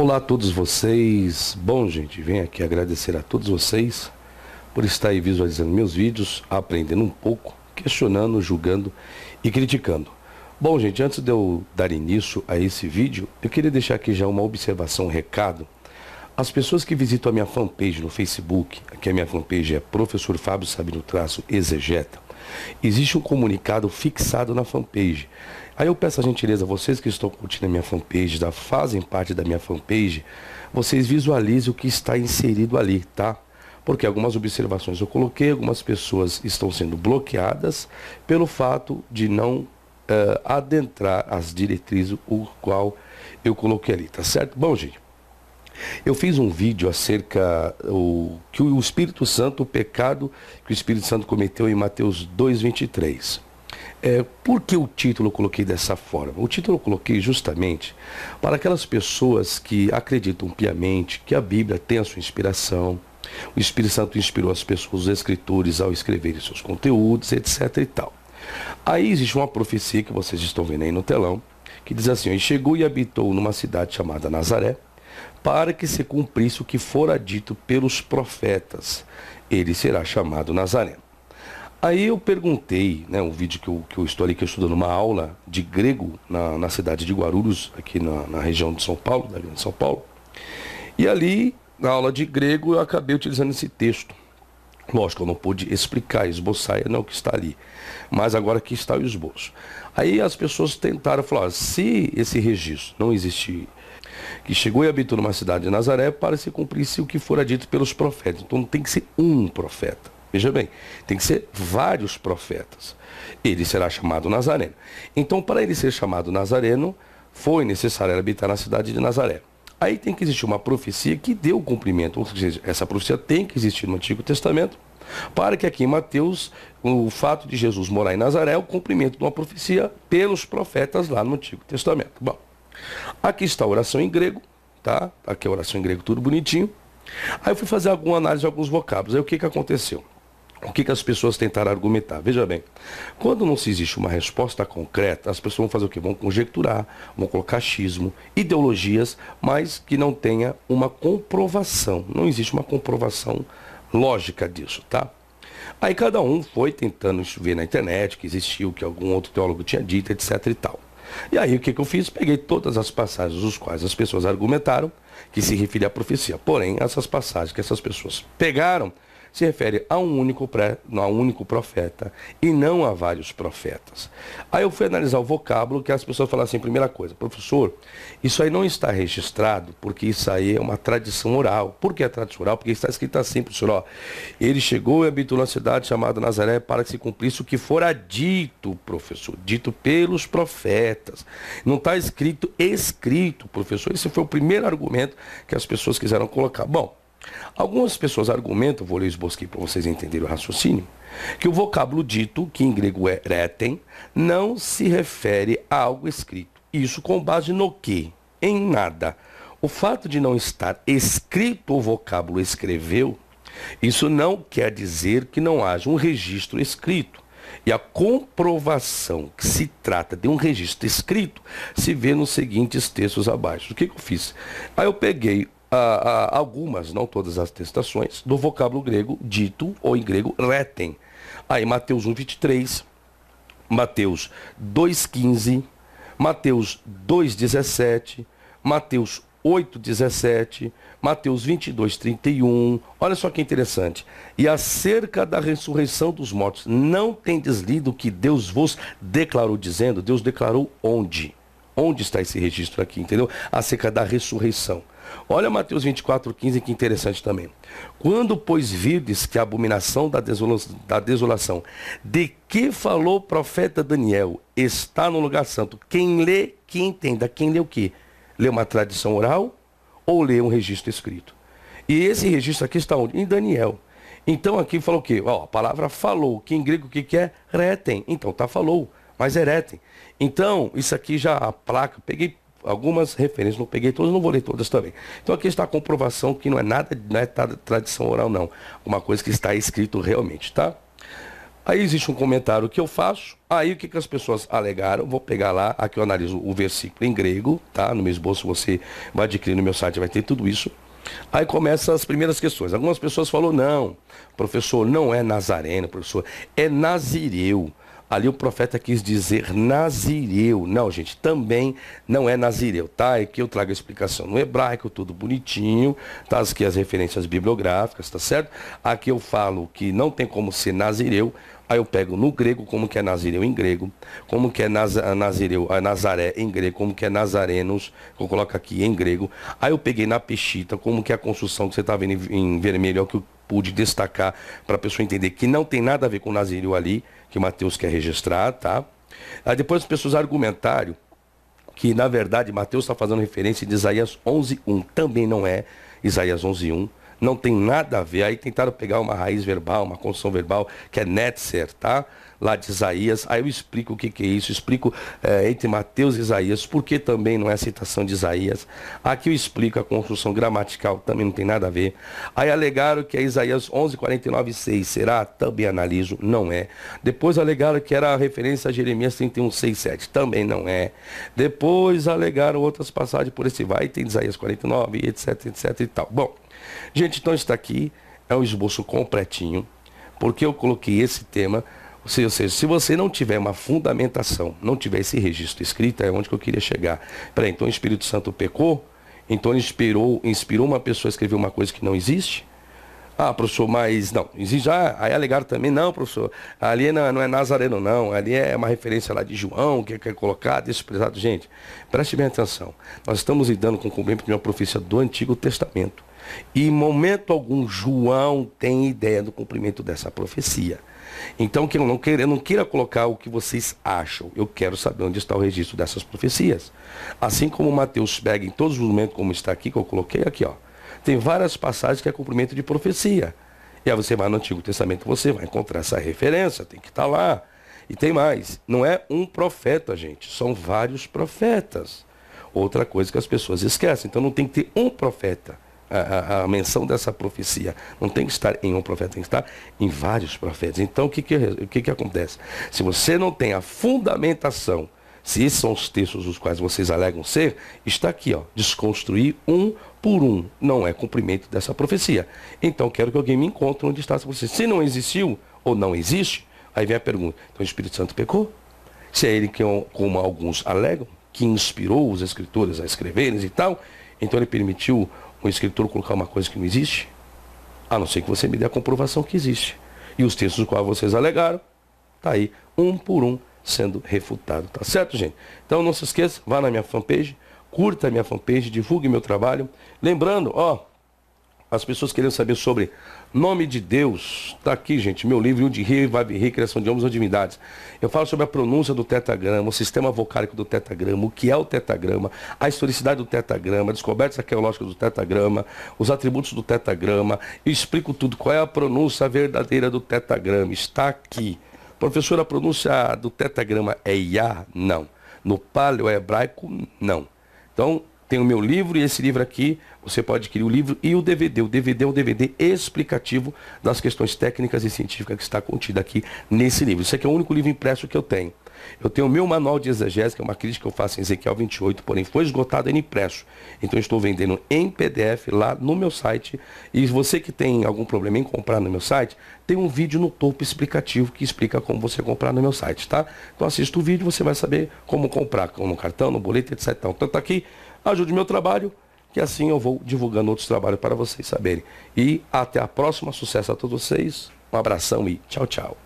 Olá a todos vocês. Bom, gente, venho aqui agradecer a todos vocês por estar aí visualizando meus vídeos, aprendendo um pouco, questionando, julgando e criticando. Bom, gente, antes de eu dar início a esse vídeo, eu queria deixar aqui já uma observação, um recado. As pessoas que visitam a minha fanpage no Facebook, aqui a minha fanpage é Professor Fábio Sabino Traço Exegeta, existe um comunicado fixado na fanpage Aí eu peço a gentileza, vocês que estão curtindo a minha fanpage, da, fazem parte da minha fanpage, vocês visualizem o que está inserido ali, tá? Porque algumas observações eu coloquei, algumas pessoas estão sendo bloqueadas pelo fato de não uh, adentrar as diretrizes, o qual eu coloquei ali, tá certo? Bom, gente, eu fiz um vídeo acerca o que o Espírito Santo, o pecado que o Espírito Santo cometeu em Mateus 2,23. É, por que o título eu coloquei dessa forma? O título eu coloquei justamente para aquelas pessoas que acreditam piamente que a Bíblia tem a sua inspiração, o Espírito Santo inspirou as pessoas, os escritores, ao escreverem seus conteúdos, etc. e tal. Aí existe uma profecia que vocês estão vendo aí no telão, que diz assim: E chegou e habitou numa cidade chamada Nazaré, para que se cumprisse o que fora dito pelos profetas. Ele será chamado Nazareno. Aí eu perguntei, né, um vídeo que eu, que eu estou ali, que eu estou dando uma aula de grego na, na cidade de Guarulhos, aqui na, na região de São Paulo, da Grande São Paulo. E ali, na aula de grego, eu acabei utilizando esse texto. Lógico, eu não pude explicar, esboçar é, não o que está ali. Mas agora aqui está o esboço. Aí as pessoas tentaram falar, se esse registro não existe, que chegou e habitou numa cidade de Nazaré, para se cumprir se o que fora dito pelos profetas. Então não tem que ser um profeta. Veja bem, tem que ser vários profetas. Ele será chamado Nazareno. Então, para ele ser chamado Nazareno, foi necessário habitar na cidade de Nazaré. Aí tem que existir uma profecia que deu cumprimento. Ou seja, essa profecia tem que existir no Antigo Testamento, para que aqui em Mateus, o fato de Jesus morar em Nazaré é o cumprimento de uma profecia pelos profetas lá no Antigo Testamento. Bom, aqui está a oração em grego, tá? Aqui é a oração em grego, tudo bonitinho. Aí eu fui fazer alguma análise de alguns vocábulos. Aí o que, que aconteceu? O que, que as pessoas tentaram argumentar? Veja bem, quando não se existe uma resposta concreta, as pessoas vão fazer o quê? Vão conjecturar, vão colocar xismo, ideologias, mas que não tenha uma comprovação. Não existe uma comprovação lógica disso, tá? Aí cada um foi tentando ver na internet que existiu, que algum outro teólogo tinha dito, etc e tal. E aí o que, que eu fiz? Peguei todas as passagens dos quais as pessoas argumentaram que se referia à profecia. Porém, essas passagens que essas pessoas pegaram, se refere a um único, pré, a um único profeta e não a vários profetas. Aí eu fui analisar o vocábulo que as pessoas falam assim, primeira coisa, professor, isso aí não está registrado porque isso aí é uma tradição oral. Por que é tradição oral? Porque está escrito assim, professor, ó, ele chegou e habitou na cidade chamada Nazaré para que se cumprisse o que fora dito, professor, dito pelos profetas. Não está escrito escrito, professor. Esse foi o primeiro argumento que as pessoas quiseram colocar. Bom, Algumas pessoas argumentam, vou ler o esboço aqui para vocês entenderem o raciocínio, que o vocábulo dito, que em grego é retem, não se refere a algo escrito. Isso com base no que? Em nada. O fato de não estar escrito o vocábulo escreveu, isso não quer dizer que não haja um registro escrito. E a comprovação que se trata de um registro escrito se vê nos seguintes textos abaixo. O que, que eu fiz? Aí eu peguei a, a, algumas, não todas as testações, do vocábulo grego dito ou em grego retem. Aí Mateus 1,23, Mateus 2,15, Mateus 2,17, Mateus 8,17, Mateus 22, 31. Olha só que interessante. E acerca da ressurreição dos mortos, não tendes lido que Deus vos declarou, dizendo, Deus declarou onde? Onde está esse registro aqui, entendeu? Acerca da ressurreição. Olha Mateus 24, 15, que interessante também. Quando, pois, virdes que a abominação da desolação, da desolação, de que falou o profeta Daniel, está no lugar santo, quem lê, que entenda. Quem lê o quê? Lê uma tradição oral ou lê um registro escrito? E esse registro aqui está onde? Em Daniel. Então aqui falou o quê? Ó, a palavra falou, que em grego o que, que é? Retem. Então tá falou, mas é retem. Então, isso aqui já a placa, peguei algumas referências, não peguei todas, não vou ler todas também. Então aqui está a comprovação que não é nada, não é tradição oral, não. Uma coisa que está escrito realmente, tá? Aí existe um comentário que eu faço, aí o que, que as pessoas alegaram, vou pegar lá, aqui eu analiso o versículo em grego, tá? No meu esboço você vai adquirir no meu site, vai ter tudo isso. Aí começam as primeiras questões. Algumas pessoas falaram, não, professor, não é nazareno, professor, é nazireu ali o profeta quis dizer nazireu. Não, gente, também não é nazireu, tá? É que eu trago a explicação no hebraico, tudo bonitinho, tá? Aqui as referências bibliográficas, tá certo? Aqui eu falo que não tem como ser nazireu, aí eu pego no grego como que é nazireu em grego, como que é naz, ah, nazireu, ah, nazaré em grego, como que é nazarenos, que eu coloco aqui em grego. Aí eu peguei na pechita, como que é a construção que você está vendo em, em vermelho, é o que o pude destacar para a pessoa entender que não tem nada a ver com o Nazírio ali, que Mateus quer registrar, tá? Aí depois as pessoas argumentaram que, na verdade, Mateus está fazendo referência de Isaías 11.1. Também não é Isaías 11.1 não tem nada a ver. Aí tentaram pegar uma raiz verbal, uma construção verbal, que é netzer, tá? Lá de Isaías. Aí eu explico o que, que é isso, explico é, entre Mateus e Isaías, porque também não é a citação de Isaías. Aqui eu explico a construção gramatical, também não tem nada a ver. Aí alegaram que é Isaías 11, 49, 6. Será? Também analiso, não é. Depois alegaram que era a referência a Jeremias 31, 6, 7. Também não é. Depois alegaram outras passagens por esse vai, tem Isaías 49, etc, etc e tal. Bom. Gente, então está aqui, é um esboço completinho, porque eu coloquei esse tema. Ou seja, se você não tiver uma fundamentação, não tiver esse registro escrito, é onde que eu queria chegar. Peraí, então o Espírito Santo pecou? Então ele inspirou, inspirou uma pessoa a escrever uma coisa que não existe? Ah, professor, mas não, existe. Ah, aí alegaram também, não, professor, ali é não, não é Nazareno, não, ali é uma referência lá de João, que é, é colocado, desprezado. Gente, preste bem atenção, nós estamos lidando com o cumprimento de uma profecia do Antigo Testamento. E em momento algum, João tem ideia do cumprimento dessa profecia. Então, que eu não queira, eu não queira colocar o que vocês acham. Eu quero saber onde está o registro dessas profecias. Assim como Mateus pega em todos os momentos, como está aqui, que eu coloquei aqui, ó. Tem várias passagens que é cumprimento de profecia. E aí você vai no Antigo Testamento, você vai encontrar essa referência, tem que estar tá lá. E tem mais, não é um profeta, gente, são vários profetas. Outra coisa que as pessoas esquecem. Então não tem que ter um profeta a, a, menção dessa profecia não tem que estar em um profeta, tem que estar em vários profetas. Então, o que, que, o que, que acontece? Se você não tem a fundamentação, se esses são os textos os quais vocês alegam ser, está aqui, ó, desconstruir um por um. Não é cumprimento dessa profecia. Então, quero que alguém me encontre onde está essa profecia. Se não existiu ou não existe, aí vem a pergunta: então o Espírito Santo pecou? Se é ele que, como alguns alegam, que inspirou os escritores a escreverem e tal, então ele permitiu um escritor colocar uma coisa que não existe, a não ser que você me dê a comprovação que existe. E os textos quais vocês alegaram, tá aí, um por um sendo refutado, tá certo, gente? Então não se esqueça, vá na minha fanpage, curta a minha fanpage, divulgue meu trabalho. Lembrando, ó, as pessoas querendo saber sobre nome de Deus. Está aqui, gente, meu livro um de Criação de Homens ou Divindades. Eu falo sobre a pronúncia do tetagrama, o sistema vocálico do tetagrama, o que é o tetagrama, a historicidade do tetagrama, descobertas arqueológicas do tetagrama, os atributos do tetagrama. Eu explico tudo, qual é a pronúncia verdadeira do tetagrama. Está aqui. Professora, a pronúncia do tetagrama é iá? Não. No paleo hebraico, não. Então, tem o meu livro e esse livro aqui, você pode adquirir o livro e o DVD. O DVD é um DVD explicativo das questões técnicas e científicas que está contida aqui nesse livro. Isso aqui é o único livro impresso que eu tenho. Eu tenho o meu manual de exegese, que é uma crítica que eu faço em Ezequiel 28, porém foi esgotado em é impresso. Então estou vendendo em PDF lá no meu site. E você que tem algum problema em comprar no meu site, tem um vídeo no topo explicativo que explica como você comprar no meu site, tá? Então assista o vídeo, você vai saber como comprar, como no cartão, no boleto, etc. Então tá aqui ajude meu trabalho, que assim eu vou divulgando outros trabalhos para vocês saberem. E até a próxima, sucesso a todos vocês, um abração e tchau, tchau.